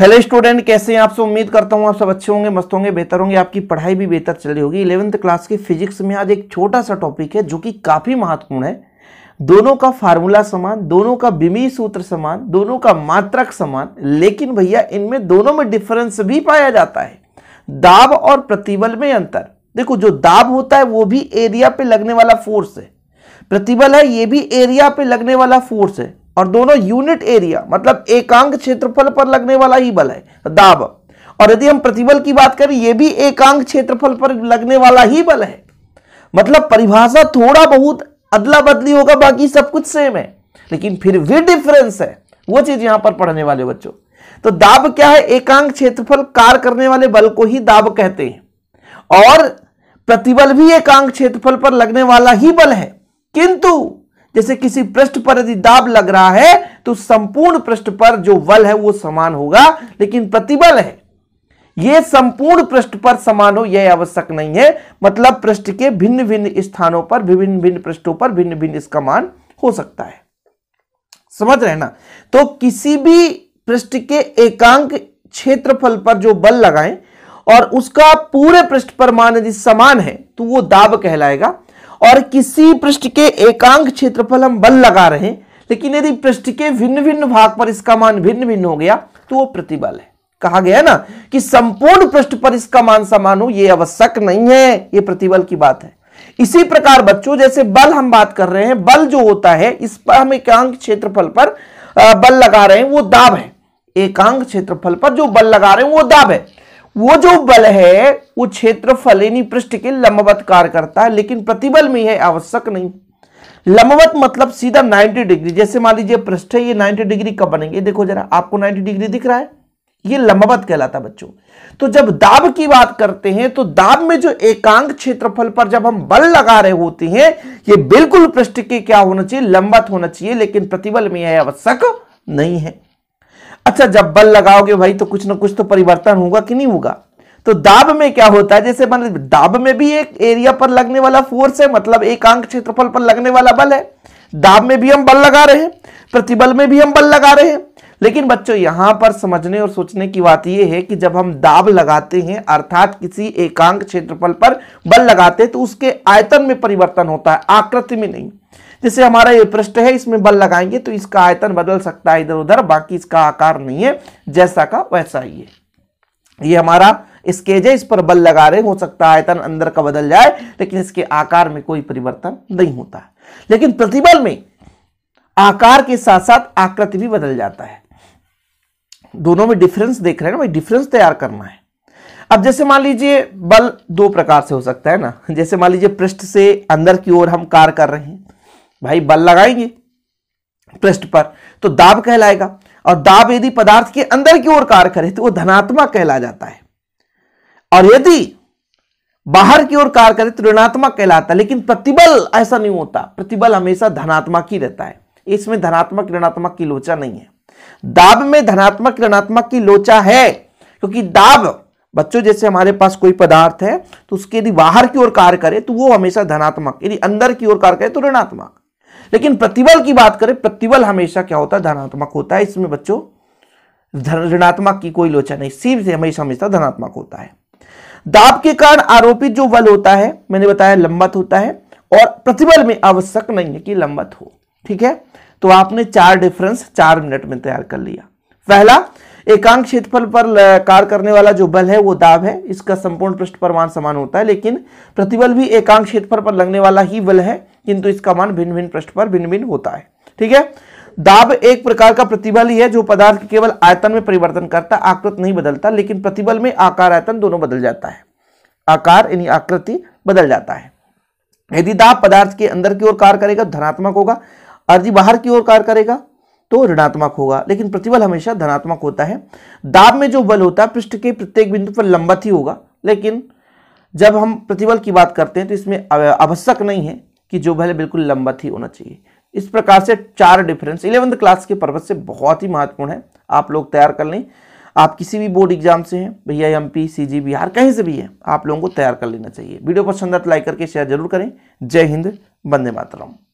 hello student कैसे हैं आपसे उम्मीद करता हूं आप सब अच्छे होंगे मस्त होंगे बेहतर होंगे आपकी पढ़ाई भी बेहतर चली होगी इलेवंथ क्लास के फिजिक्स में आज एक छोटा सा टॉपिक है जो कि काफ़ी महत्वपूर्ण है दोनों का फार्मूला समान दोनों का बिमी सूत्र समान दोनों का मात्रक समान लेकिन भैया इनमें दोनों में डिफरेंस भी पाया जाता है दाब और प्रतिबल में अंतर देखो जो दाब होता है वो भी एरिया पे लगने वाला फोर्स है प्रतिबल है ये भी एरिया पे लगने वाला फोर्स है और दोनों यूनिट एरिया मतलब एकांक क्षेत्रफल पर लगने वाला ही बल है दाब और यदि हम प्रतिबल की बात करें यह भी एकांक क्षेत्रफल पर लगने वाला ही बल है मतलब परिभाषा थोड़ा बहुत अदला बदली होगा बाकी सब कुछ सेम है लेकिन फिर भी डिफरेंस है वो चीज यहां पर पढ़ने वाले बच्चों तो दाब क्या है एकांक क्षेत्रफल कार्य करने वाले बल को ही दाब कहते हैं और प्रतिबल भी एकांक क्षेत्रफल पर लगने वाला ही बल है किंतु जैसे किसी पृष्ठ पर यदि दाब लग रहा है तो संपूर्ण पृष्ठ पर जो बल है वो समान होगा लेकिन प्रतिबल है यह संपूर्ण पृष्ठ पर समान हो यह आवश्यक नहीं है मतलब पृष्ठ के भिन्न भिन्न स्थानों पर विभिन्न भिन्न पृष्ठों पर भिन्न भिन्न इसका मान हो सकता है समझ रहे ना तो किसी भी पृष्ठ के एकांक क्षेत्रफल पर जो बल लगाएं और उसका पूरे पृष्ठ पर मान यदि समान है तो वो दाब कहलाएगा और किसी पृष्ठ के एकांक क्षेत्रफल हम बल लगा रहे हैं लेकिन यदि पृष्ठ के भिन्न भिन्न भाग पर इसका मान भिन्न भिन्न हो गया तो वो प्रतिबल है कहा गया ना कि संपूर्ण पृष्ठ पर इसका मान समान हो यह आवश्यक नहीं है यह प्रतिबल की बात है इसी प्रकार बच्चों जैसे बल हम बात कर रहे हैं बल जो होता है इस पर हम एकांक क्षेत्रफल पर बल लगा रहे हैं वो दाब है एकांक क्षेत्रफल पर जो बल लगा रहे हैं वो दाब है वो जो बल है वो क्षेत्रफल यानी पृष्ठ के लंबवत कार्य करता है लेकिन प्रतिबल में है आवश्यक नहीं लंबवत मतलब सीधा 90 डिग्री जैसे मान लीजिए पृष्ठ है ये 90 डिग्री कब बनेंगे देखो जरा आपको 90 डिग्री दिख रहा है ये लंबवत कहलाता बच्चों तो जब दाब की बात करते हैं तो दाब में जो एकांक क्षेत्रफल पर जब हम बल लगा रहे होते हैं ये बिल्कुल पृष्ठ के क्या होना चाहिए लंबवत होना चाहिए लेकिन प्रतिबल में यह आवश्यक नहीं है अच्छा जब बल लगाओगे भाई तो कुछ ना कुछ तो परिवर्तन होगा कि नहीं होगा तो दाब में क्या होता है जैसे मान दाब में भी एक एरिया पर लगने वाला फोर्स है मतलब एक अंक क्षेत्रफल पर लगने वाला बल है दाब में भी हम बल लगा रहे हैं प्रतिबल में भी हम बल लगा रहे हैं लेकिन बच्चों यहां पर समझने और सोचने की बात यह है कि जब हम दाब लगाते हैं अर्थात किसी एकांक क्षेत्रफल पर बल लगाते हैं तो उसके आयतन में परिवर्तन होता है आकृति में नहीं जैसे हमारा ये पृष्ठ है इसमें बल लगाएंगे तो इसका आयतन बदल सकता है इधर उधर बाकी इसका आकार नहीं है जैसा का वैसा ही है ये हमारा स्केज है इस पर बल लगा रहे हो सकता है आयतन अंदर का बदल जाए लेकिन इसके आकार में कोई परिवर्तन नहीं होता है लेकिन प्रतिबल में आकार के साथ साथ आकृति भी बदल जाता है दोनों में डिफरेंस देख रहे हैं ना भाई डिफरेंस तैयार करना है अब जैसे मान लीजिए बल दो प्रकार से हो सकता है ना जैसे मान लीजिए पृष्ठ से अंदर की ओर हम कार कर रहे हैं भाई बल लगाएंगे पृष्ठ पर तो दाब कहलाएगा और दाब यदि पदार्थ के अंदर की ओर कार्य करे तो वह धनात्मक कहला जाता है और यदि बाहर की ओर कार्य करे तो ऋणात्मक कहलाता है लेकिन प्रतिबल ऐसा नहीं होता प्रतिबल हमेशा धनात्मक ही रहता है इसमें धनात्मक ऋणात्मक की लोचा नहीं है दाब में धनात्मक ऋणात्मक की लोचा है क्योंकि दाब बच्चों जैसे हमारे पास कोई पदार्थ है तो उसके यदि बाहर की ओर कार्य करे तो वो हमेशा धनात्मक यदि अंदर की ओर कार्य करे तो ऋणात्मक लेकिन प्रतिबल की बात करें प्रतिबल हमेशा क्या होता है धनात्मक होता है इसमें बच्चों ऋणात्मक की कोई लोचा नहीं सीव से हमेशा हमेशा धनात्मक होता है दाब के कारण आरोपित जो बल होता है मैंने बताया लंबत होता है और प्रतिबल में आवश्यक नहीं है कि लंबत हो ठीक है तो आपने चार डिफरेंस चार मिनट में तैयार कर लिया पहला एकांक क्षेत्रफल पर कार्य करने वाला जो बल है वो दाब है इसका संपूर्ण पृष्ठ पर मान समान होता है लेकिन प्रतिबल भी एकांक क्षेत्रफल पर लगने वाला ही बल है किंतु इसका मान भिन्न भिन्न पृष्ठ पर भिन्न भिन्न होता है ठीक है दाब एक प्रकार का प्रतिबल ही है जो पदार्थ केवल आयतन में परिवर्तन करता आकृत नहीं बदलता लेकिन प्रतिबल में आकार आयतन दोनों बदल जाता है आकार यानी आकृति बदल जाता है यदि दाब पदार्थ के अंदर की ओर कार्य करेगा तो धनात्मक होगा और यदि बाहर की ओर कार्य करेगा तो ऋणात्मक होगा लेकिन प्रतिबल हमेशा धनात्मक होता है दाब में जो बल होता है पृष्ठ के प्रत्येक बिंदु पर लंबत ही होगा लेकिन जब हम प्रतिबल की बात करते हैं तो इसमें आवश्यक नहीं है कि जो भले बिल्कुल लंबत ही होना चाहिए इस प्रकार से चार डिफरेंस इलेवंथ क्लास के पर्पज से बहुत ही महत्वपूर्ण है आप लोग तैयार कर लें आप किसी भी बोर्ड एग्जाम से हैं भैया M P C G Bihar कहीं से भी है आप लोगों को तैयार कर लेना चाहिए वीडियो पसंद आता तो लाइक करके शेयर जरूर करें जय हिंद वंदे मातरम